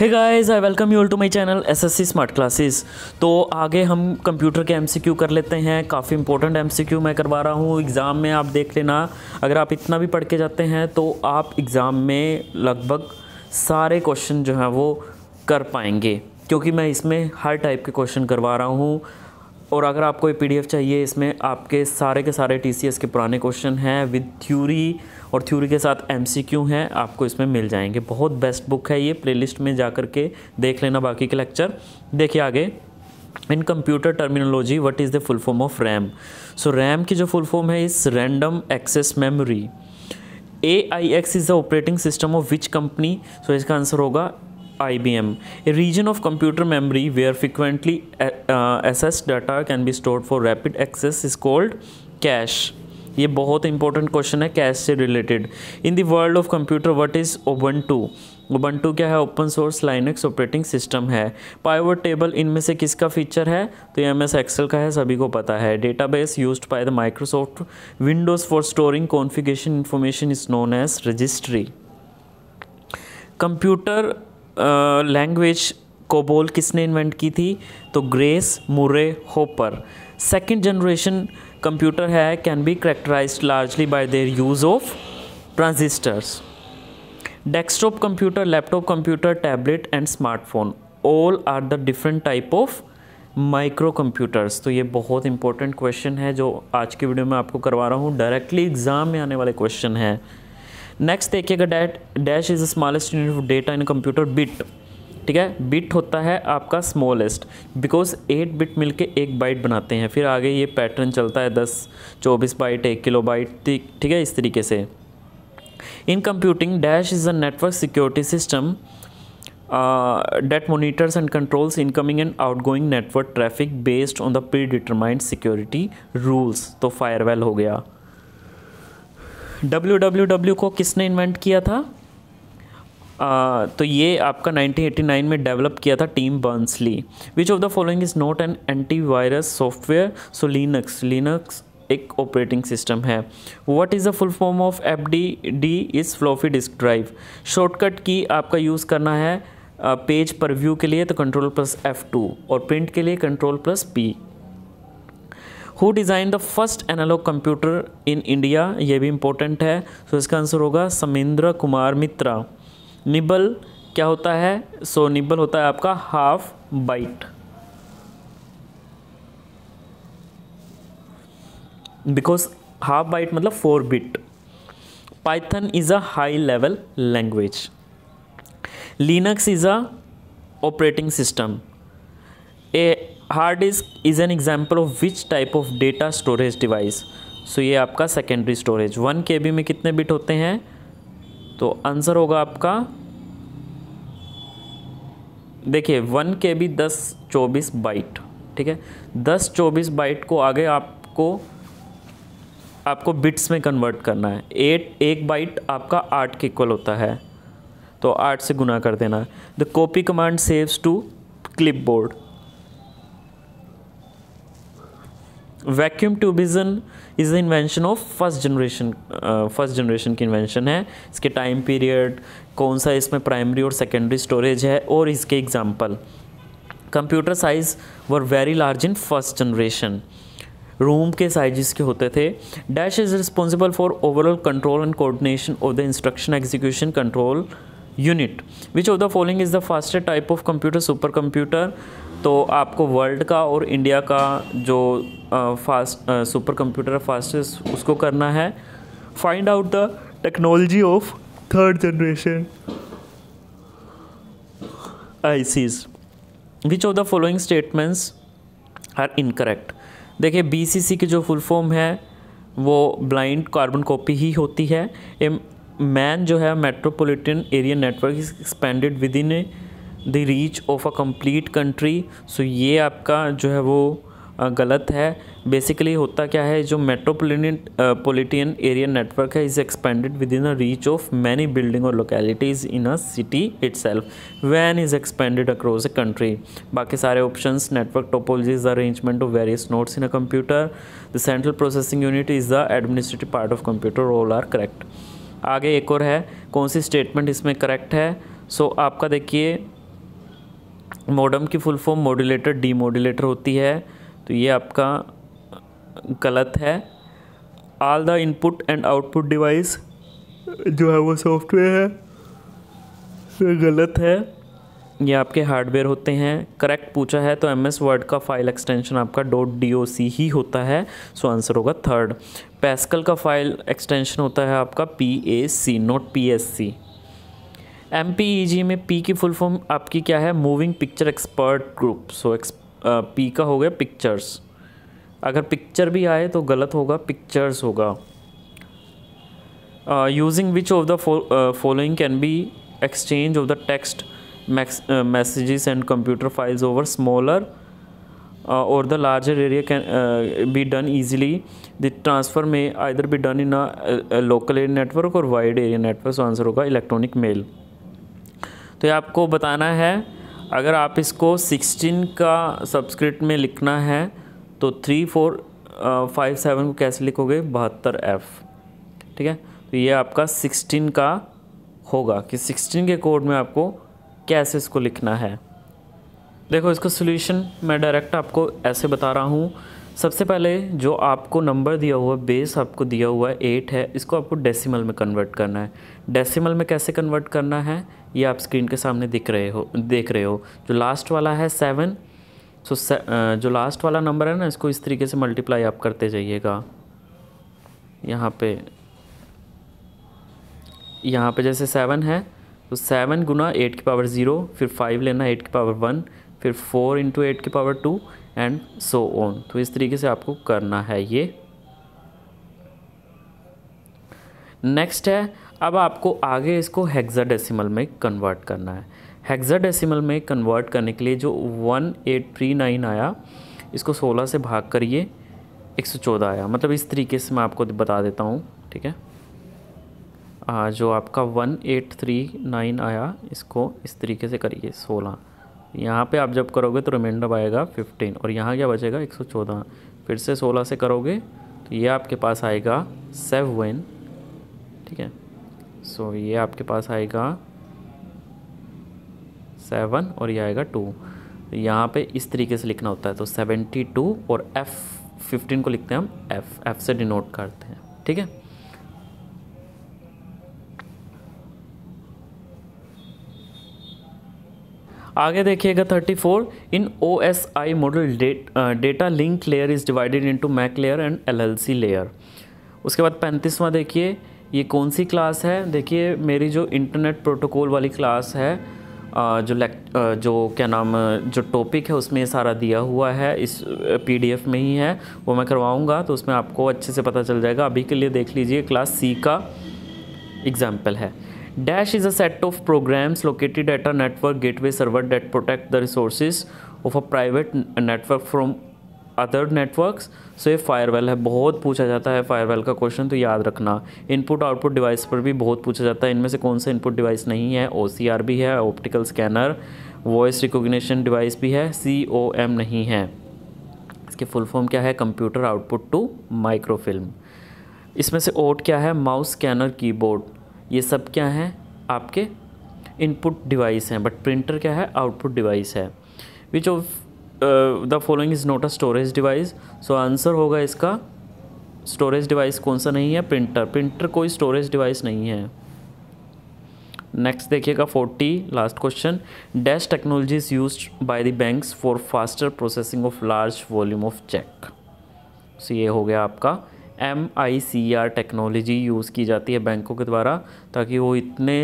hey guys I welcome you all to my channel SSC smart classes तो आगे हम computer के MCQ कर लेते हैं काफ़ी इंपॉर्टेंट एमसीक्यू मैं करवा रहा हूँ एग्ज़ाम में आप देख लेना अगर आप इतना भी पढ़ के जाते हैं तो आप एग्ज़ाम में लगभग सारे क्वेश्चन जो हैं वो कर पाएंगे क्योंकि मैं इसमें हर टाइप के क्वेश्चन करवा रहा हूँ और अगर आपको ये पी चाहिए इसमें आपके सारे के सारे टी के पुराने क्वेश्चन हैं विद थ्यूरी और थ्योरी के साथ एम हैं आपको इसमें मिल जाएंगे बहुत बेस्ट बुक है ये प्ले में जा के देख लेना बाकी के लेक्चर देखिए आगे in computer terminology what is the full form of RAM so RAM की जो फुल फॉर्म है is random access memory A I X is the operating system of which company so इसका आंसर होगा I B M a region of computer memory where frequently access data can be stored for rapid access is called cache ये बहुत important question है cache से related in the world of computer what is Ubuntu Ubuntu क्या है open source Linux operating system है pivot table इनमें से किसका फीचर है तो एम एस एक्सेल का है सभी को पता है database used by the Microsoft Windows for storing configuration information is known as registry computer language COBOL किसने इन्वेंट की थी तो Grace Murray Hopper second generation computer है can be characterize largely by their use of transistors desktop computer laptop computer tablet and smartphone all are the different type of micro computers तो ये बहुत important question है जो आज की video में आपको करवा रहा हूँ डायरेक्टली एग्जाम में आने वाले क्वेश्चन है नेक्स्ट देखिएगा that dash is the smallest unit of data in computer bit ठीक है बिट होता है आपका स्मॉलेस्ट बिकॉज एट बिट मिलके एक बाइट बनाते हैं फिर आगे ये पैटर्न चलता है दस चौबीस बाइट एक किलो बाइट ठीक है इस तरीके से in computing dash is a network security system that and controls incoming and outgoing network traffic based on the predetermined security rules तो फायरवेल हो गया डब्ल्यू डब्ल्यू डब्ल्यू को किसने इन्वेंट किया था आ, तो ये आपका 1989 में डेवलप किया था Tim Berners-Lee which of the following is not an anti virus software so Linux Linux एक ऑपरेटिंग सिस्टम है what is the full form of F D D is floppy disk drive shortcut की आपका use करना है page पर view के लिए तो कंट्रोल प्लस एफ टू और प्रिंट के लिए control plus P who design the first analog computer in India ये भी इम्पोर्टेंट है सो so इसका आंसर होगा समिंद्र कुमार मित्रा निबल क्या होता है सो so, निबल होता है आपका half byte because half byte मतलब four bit Python is a high level language Linux is a operating system a hard disk is an example of which type of data storage device so ये आपका secondary storage one K B में कितने bit होते हैं तो answer होगा आपका देखिए वन के बी दस चौबीस बाइट ठीक है दस चौबीस बाइट को आगे आपको आपको बिट्स में कन्वर्ट करना है एट एक बाइट आपका आठ के इक्वल होता है तो आठ से गुना कर देना है the copy command saves to clipboard vacuum tubes is is the invention of first generation first generation की इन्वेंशन है इसके टाइम पीरियड कौन सा इसमें प्राइमरी और सेकेंडरी स्टोरेज है और इसके example computer size were very large in first generation room के साइज के होते थे dash is responsible for overall control and coordination of the instruction execution control unit which of the following is the the type of computer super computer तो आपको world का और India का जो फास्ट सुपर कंप्यूटर फास्टेस्ट उसको करना है find out the technology of third generation ICs which of the following statements are incorrect देखिए बीसीसी की जो फुल फॉर्म है वो ब्लाइंड कार्बन कॉपी ही होती है मैन जो है metropolitan area network is expanded within a the reach of a complete country so ये आपका जो है वो गलत है बेसिकली होता क्या है जो मेट्रोपोलिन पोलिटियन एरिया नेटवर्क है is expanded within a reach of many building और localities in a city self वैन is expanded across a country बाकी सारे option network topologies the arrangement of various notes in a computer the central processing unit is the administrative part of computer all are correct आगे एक और है कौन सी statement इसमें correct है सो so, आपका देखिए मोडम की फुल फॉर्म मॉड्यूलेटर डीमोड्यूलेटर होती है तो ये आपका गलत है all the input and output device जो है वो सॉफ्टवेयर है ये गलत है ये आपके हार्डवेयर होते हैं करेक्ट पूछा है तो एम एस वर्ड का फाइल एक्सटेंशन आपका डॉट डी ओ सी ही होता है सो आंसर होगा थर्ड पैस्कल का फाइल एक्सटेंशन होता है आपका P A C not P S C M e में पी की फुल फॉर्म आपकी क्या है moving picture expert group so P का हो गया पिक्चर्स अगर पिक्चर भी आए तो गलत होगा पिक्चर्स होगा using which of the following can be exchange of the text messages and computer files over smaller और the larger area can be done easily the transfer में either be done in local area network और wide area network answer होगा electronic mail तो ये आपको बताना है अगर आप इसको 16 का सब्सक्रिप्ट में लिखना है तो थ्री फोर फाइव सेवन को कैसे लिखोगे बहत्तर एफ़ ठीक है तो ये आपका 16 का होगा कि 16 के कोड में आपको कैसे इसको लिखना है देखो इसका सोल्यूशन मैं डायरेक्ट आपको ऐसे बता रहा हूँ सबसे पहले जो आपको नंबर दिया हुआ बेस आपको दिया हुआ है एट है इसको आपको डेसिमल में कन्वर्ट करना है डेसिमल में कैसे कन्वर्ट करना है ये आप स्क्रीन के सामने दिख रहे हो देख रहे हो जो लास्ट वाला है सेवन सो से, जो लास्ट वाला नंबर है ना इसको इस तरीके से मल्टीप्लाई आप करते जाइएगा यहाँ पे यहाँ पे जैसे सेवन है तो सेवन गुना एट की पावर ज़ीरो फिर फाइव लेना एट की पावर वन फिर फोर इंटू एट की power two and so on तो इस तरीके से आपको करना है ये नेक्स्ट है अब आपको आगे इसको हेक्साडेसिमल में कन्वर्ट करना है हेक्साडेसिमल में कन्वर्ट करने के लिए जो वन एट थ्री नाइन आया इसको सोलह से भाग करिए एक सौ चौदह आया मतलब इस तरीके से मैं आपको बता देता हूँ ठीक है आ, जो आपका वन एट थ्री नाइन आया इसको इस तरीके से करिए सोलह यहाँ पे आप जब करोगे तो रिमाइंडर आएगा फिफ्टीन और यहाँ क्या बचेगा एक सौ चौदह फिर से सोलह से करोगे तो ये आपके पास आएगा सेवन ठीक है सो ये आपके पास आएगा सेवन और ये आएगा टू यहाँ पे इस तरीके से लिखना होता है तो सेवेंटी टू और एफ़ फिफ्टीन को लिखते हैं हम एफ़ एफ़ से डिनोट करते हैं ठीक है आगे देखिएगा 34 in O S I model data link layer is divided into MAC layer and LLC layer उसके बाद पैंतीसवां देखिए ये कौन सी क्लास है देखिए मेरी जो इंटरनेट प्रोटोकॉल वाली क्लास है uh, जो लेक्ट uh, जो क्या नाम uh, जो टॉपिक है उसमें सारा दिया हुआ है इस पीडीएफ में ही है वो मैं करवाऊँगा तो उसमें आपको अच्छे से पता चल जाएगा अभी के लिए देख लीजिए क्लास सी का एग्ज़ाम्पल है Dash is a set of programs located at a network gateway server that protect the resources of a private network from other network so ये फायरवेल है बहुत पूछा जाता है फायरवेल का क्वेश्चन तो याद रखना इनपुट आउटपुट डिवाइस पर भी बहुत पूछा जाता है इनमें से कौन सा इनपुट डिवाइस नहीं है ओ सी आर भी है optical scanner voice recognition device भी है सी ओ एम नहीं है इसके फुल फॉर्म क्या है कंप्यूटर आउटपुट टू माइक्रोफिल्म इसमें से ओट क्या है माउस स्कैनर कीबोर्ड ये सब क्या हैं आपके इनपुट डिवाइस हैं बट प्रिंटर क्या है आउटपुट डिवाइस है which of the following is not a storage device so answer होगा इसका स्टोरेज डिवाइस कौन सा नहीं है प्रिंटर प्रिंटर कोई स्टोरेज डिवाइस नहीं है नेक्स्ट देखिएगा forty last question dash technology is use by the banks for faster processing of large volume of check so ये हो गया आपका M I C R technology use की जाती है बैंकों के द्वारा ताकि वो इतने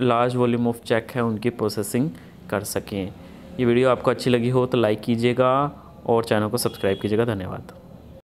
लार्ज वॉल्यूम ऑफ चेक हैं उनकी प्रोसेसिंग कर सकें ये वीडियो आपको अच्छी लगी हो तो लाइक कीजिएगा और चैनल को सब्सक्राइब कीजिएगा धन्यवाद